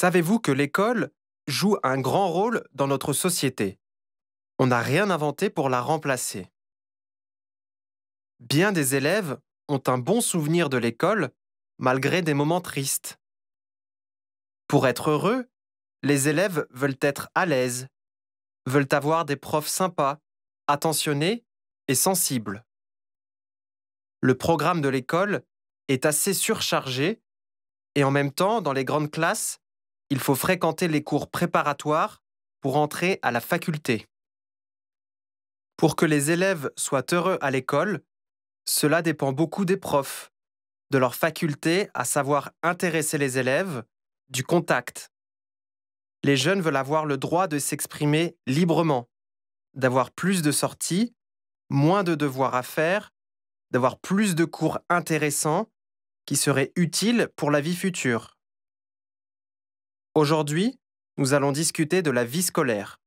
Savez-vous que l'école joue un grand rôle dans notre société On n'a rien inventé pour la remplacer. Bien des élèves ont un bon souvenir de l'école malgré des moments tristes. Pour être heureux, les élèves veulent être à l'aise, veulent avoir des profs sympas, attentionnés et sensibles. Le programme de l'école est assez surchargé et en même temps, dans les grandes classes, il faut fréquenter les cours préparatoires pour entrer à la faculté. Pour que les élèves soient heureux à l'école, cela dépend beaucoup des profs, de leur faculté à savoir intéresser les élèves, du contact. Les jeunes veulent avoir le droit de s'exprimer librement, d'avoir plus de sorties, moins de devoirs à faire, d'avoir plus de cours intéressants qui seraient utiles pour la vie future. Aujourd'hui, nous allons discuter de la vie scolaire.